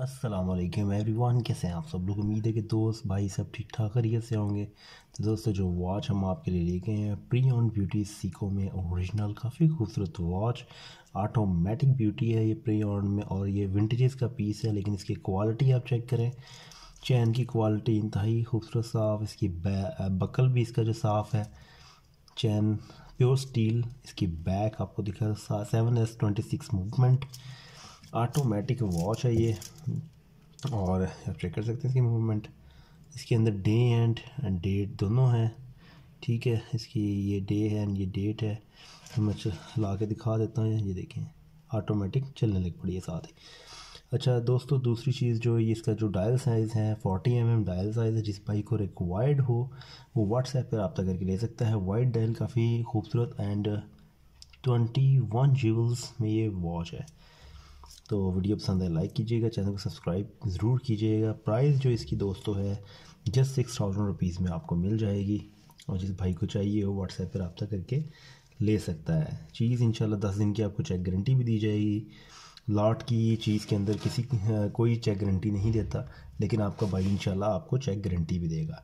Aslam everyone कैसे हैं आप सब लोग उम्मीद है कि दोस्त भाई सब ठीक ठाक करिए से होंगे तो दोस्तों जो वॉच हम आपके लिए लेके हैं प्री ऑन ब्यूटी सीको में ओरिजिनल काफ़ी खूबसूरत वॉच ऑटोमेटिक ब्यूटी है ये प्री ऑन में और ये विंटेजेस का पीस है लेकिन इसकी क्वालिटी आप चेक करें चैन की क्वालिटी इंतहाई खूबसूरत साफ़ इसकी बकल भी इसका जो साफ़ है चैन प्योर स्टील इसकी बैक आपको दिखा seven S twenty six movement automatic watch है ये और आप चेक कर सकते हैं इसकी मूवमेंट इसके अंदर डे एंड एंड डेट दोनों हैं ठीक है इसकी ये डे है एंड ये डेट है तो मैं ला के दिखा देता हूँ ये देखें ऑटोमेटिक चलने लग पड़ी है साथ ही अच्छा दोस्तों दूसरी चीज़ जो ये इसका जो डायल साइज़ है 40 एम एम डायल साइज़ है जिस बाइक को रिक्वायर्ड हो वो व्हाट्सएप पर रबता करके ले सकता है वाइट डायल काफ़ी खूबसूरत एंड ट्वेंटी वन जीवल्स में ये वॉच है तो वीडियो पसंद है लाइक कीजिएगा चैनल को सब्सक्राइब ज़रूर कीजिएगा प्राइस जो इसकी दोस्तों है जस्ट सिक्स थाउजेंड रुपीज़ में आपको मिल जाएगी और जिस भाई को चाहिए वो व्हाट्सएप पर रबता करके ले सकता है चीज़ शाला दस दिन की आपको चेक गारंटी भी दी जाएगी लॉट की चीज़ के अंदर किसी हाँ, कोई चेक गारंटी नहीं देता लेकिन आपका भाई इनशाला आपको चेक गारंटी भी देगा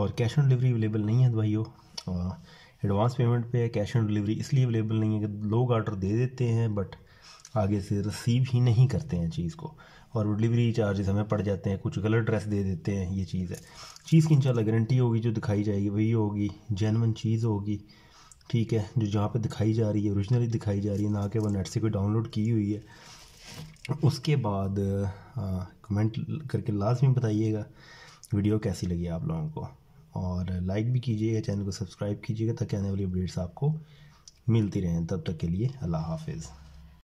और कैश ऑन डिलीवरी अवेलेबल नहीं है भाइयों एडवांस पेमेंट पे कैश ऑन डिलीवरी इसलिए अवेलेबल नहीं है कि लोग ऑर्डर दे देते हैं बट आगे से रिसीव ही नहीं करते हैं चीज़ को और डिलीवरी चार्जेस हमें पड़ जाते हैं कुछ गलत ड्रेस दे देते हैं ये चीज़ है चीज़ की इंशाल्लाह गारंटी होगी जो दिखाई जाएगी वही होगी जेनवन चीज़ होगी ठीक है जो जहाँ पे दिखाई जा रही है ओरिजिनली दिखाई जा रही है ना कि वो नेट से कोई डाउनलोड की हुई है उसके बाद कमेंट करके लाजमी बताइएगा वीडियो कैसी लगी आप लोगों को और लाइक भी कीजिएगा चैनल को सब्सक्राइब कीजिएगा ताकि आने वाली अपडेट्स आपको मिलती रहें तब तक के लिए अल्लाह हाफिज़